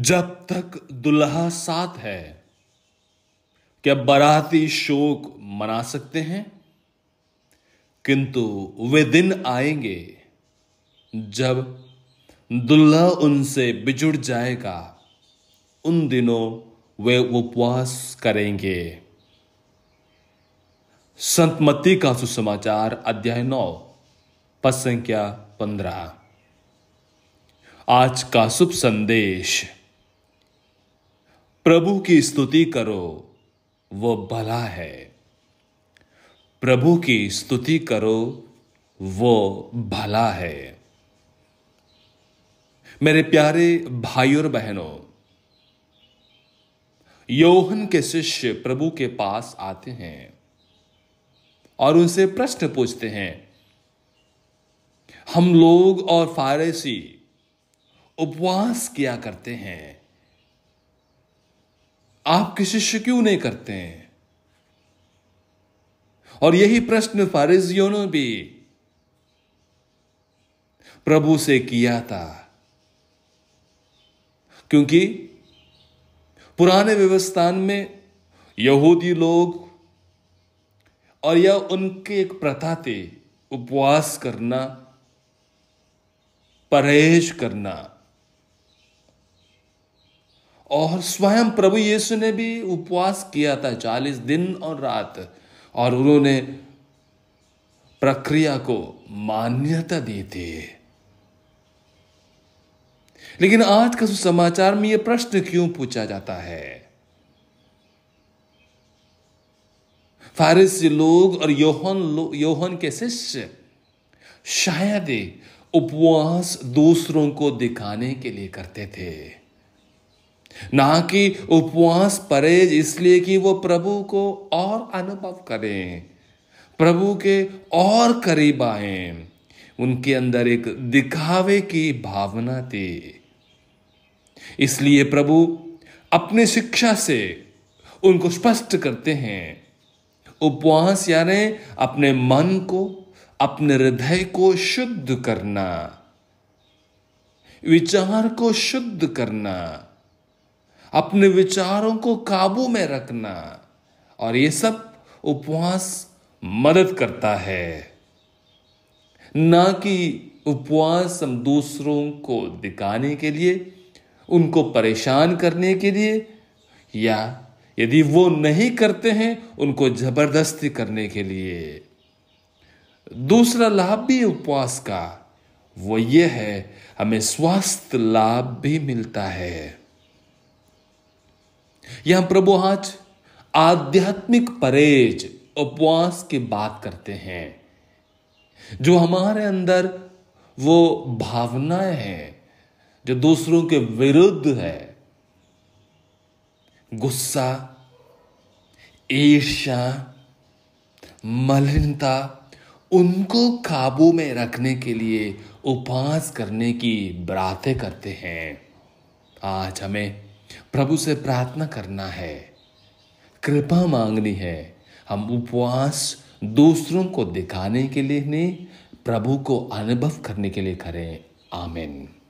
जब तक दुल्हा साथ है क्या बराती शोक मना सकते हैं किंतु वे दिन आएंगे जब दुल्हा उनसे बिजुड़ जाएगा उन दिनों वे उपवास करेंगे संतमती का सुसमाचार अध्याय नौ पद संख्या पंद्रह आज का शुभ संदेश प्रभु की स्तुति करो वो भला है प्रभु की स्तुति करो वो भला है मेरे प्यारे भाई और बहनों योहन के शिष्य प्रभु के पास आते हैं और उनसे प्रश्न पूछते हैं हम लोग और फारसी उपवास किया करते हैं आपके शिष्य क्यों नहीं करते हैं और यही प्रश्न फारिजियों ने भी प्रभु से किया था क्योंकि पुराने व्यवस्थान में यहूदी लोग और यह उनके एक प्रथा थी उपवास करना परहेज करना और स्वयं प्रभु यीशु ने भी उपवास किया था चालीस दिन और रात और उन्होंने प्रक्रिया को मान्यता दी थी लेकिन आज का सुसमाचार में यह प्रश्न क्यों पूछा जाता है फारिस लोग और योहन लो, योहन के शिष्य शायद उपवास दूसरों को दिखाने के लिए करते थे ना कि उपवास परेज इसलिए कि वो प्रभु को और अनुभव करें प्रभु के और करीब आए उनके अंदर एक दिखावे की भावना थी इसलिए प्रभु अपनी शिक्षा से उनको स्पष्ट करते हैं उपवास यानी अपने मन को अपने हृदय को शुद्ध करना विचार को शुद्ध करना अपने विचारों को काबू में रखना और ये सब उपवास मदद करता है ना कि उपवास हम दूसरों को दिखाने के लिए उनको परेशान करने के लिए या यदि वो नहीं करते हैं उनको जबरदस्ती करने के लिए दूसरा लाभ भी उपवास का वो ये है हमें स्वास्थ्य लाभ भी मिलता है यहां प्रभु आज आध्यात्मिक परेज उपवास की बात करते हैं जो हमारे अंदर वो भावनाएं हैं जो दूसरों के विरुद्ध है गुस्सा ईर्ष्या मलिनता उनको काबू में रखने के लिए उपवास करने की बातें करते हैं आज हमें प्रभु से प्रार्थना करना है कृपा मांगनी है हम उपवास दूसरों को दिखाने के लिए नहीं प्रभु को अनुभव करने के लिए करें आमिन